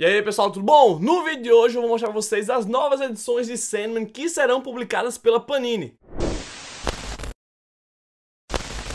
E aí pessoal, tudo bom? No vídeo de hoje eu vou mostrar pra vocês as novas edições de Sandman que serão publicadas pela Panini.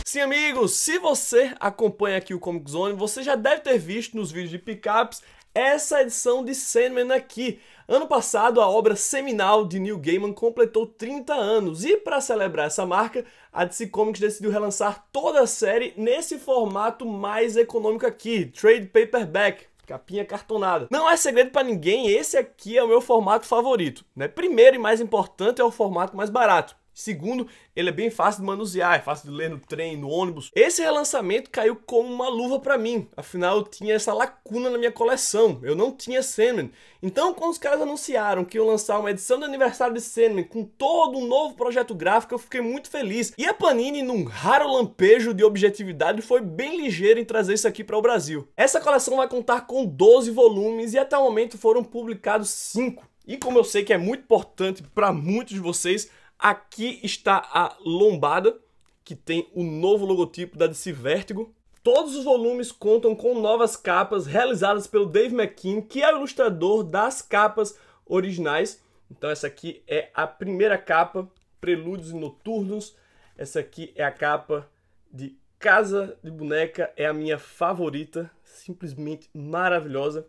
Sim, amigos, se você acompanha aqui o Comic Zone, você já deve ter visto nos vídeos de pickups essa edição de Sandman aqui. Ano passado, a obra seminal de Neil Gaiman completou 30 anos e para celebrar essa marca, a DC Comics decidiu relançar toda a série nesse formato mais econômico aqui, trade paperback, capinha cartonada. Não é segredo para ninguém, esse aqui é o meu formato favorito, né? Primeiro e mais importante é o formato mais barato. Segundo, ele é bem fácil de manusear, é fácil de ler no trem, no ônibus. Esse relançamento caiu como uma luva para mim, afinal eu tinha essa lacuna na minha coleção, eu não tinha Sandman. Então, quando os caras anunciaram que iam lançar uma edição de aniversário de Sandman com todo um novo projeto gráfico, eu fiquei muito feliz. E a Panini, num raro lampejo de objetividade, foi bem ligeira em trazer isso aqui para o Brasil. Essa coleção vai contar com 12 volumes e até o momento foram publicados 5. E como eu sei que é muito importante para muitos de vocês, Aqui está a lombada, que tem o novo logotipo da DC Vertigo. Todos os volumes contam com novas capas realizadas pelo Dave McKean, que é o ilustrador das capas originais. Então essa aqui é a primeira capa, Prelúdios e Noturnos. Essa aqui é a capa de Casa de Boneca, é a minha favorita, simplesmente maravilhosa.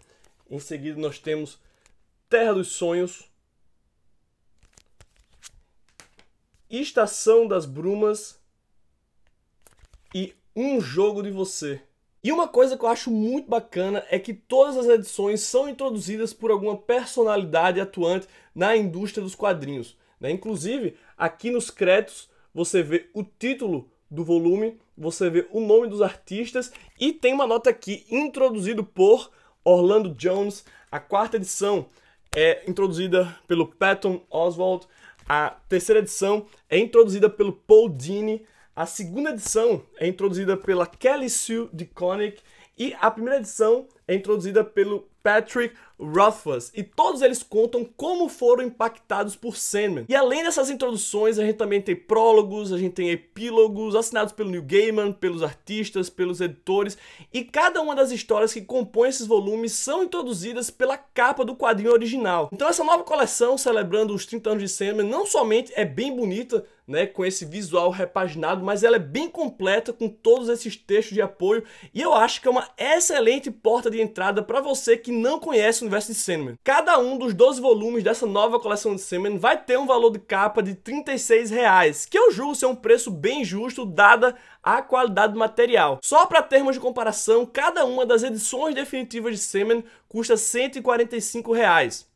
Em seguida nós temos Terra dos Sonhos, Estação das Brumas e Um Jogo de Você. E uma coisa que eu acho muito bacana é que todas as edições são introduzidas por alguma personalidade atuante na indústria dos quadrinhos. Né? Inclusive, aqui nos créditos você vê o título do volume, você vê o nome dos artistas e tem uma nota aqui introduzido por Orlando Jones. A quarta edição é introduzida pelo Patton Oswalt, a terceira edição é introduzida pelo Paul Dini, a segunda edição é introduzida pela Kelly Sue DeConnick e a primeira edição é introduzida pelo Patrick Rothfuss, e todos eles contam como foram impactados por Sandman. E além dessas introduções, a gente também tem prólogos, a gente tem epílogos assinados pelo Neil Gaiman, pelos artistas, pelos editores, e cada uma das histórias que compõem esses volumes são introduzidas pela capa do quadrinho original. Então essa nova coleção, celebrando os 30 anos de Sandman, não somente é bem bonita, né, com esse visual repaginado, mas ela é bem completa com todos esses textos de apoio, e eu acho que é uma excelente porta de entrada para você que não conhece o universo de Sandman. Cada um dos 12 volumes dessa nova coleção de Sandman vai ter um valor de capa de 36 reais, que eu julgo ser um preço bem justo dada a qualidade do material. Só para termos de comparação, cada uma das edições definitivas de Sandman custa 145 reais.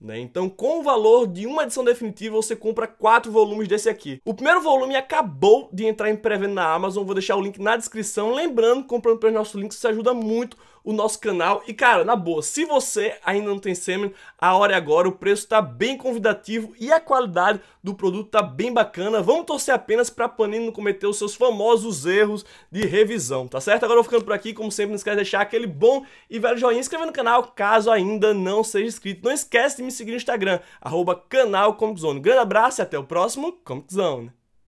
Né? Então, com o valor de uma edição definitiva, você compra quatro volumes desse aqui. O primeiro volume acabou de entrar em pré-venda na Amazon, vou deixar o link na descrição. Lembrando, comprando pelo nosso link isso ajuda muito o nosso canal. E, cara, na boa, se você ainda não tem Semen, a hora é agora. O preço está bem convidativo e a qualidade do produto está bem bacana. Vamos torcer apenas para a Panini não cometer os seus famosos erros de revisão, tá certo? Agora eu vou ficando por aqui. Como sempre, não esquece de deixar aquele bom e velho joinha, inscrever no canal caso ainda não seja inscrito. Não esquece de me seguir no Instagram, arroba canal Comic Zone. Um grande abraço e até o próximo Comic Zone.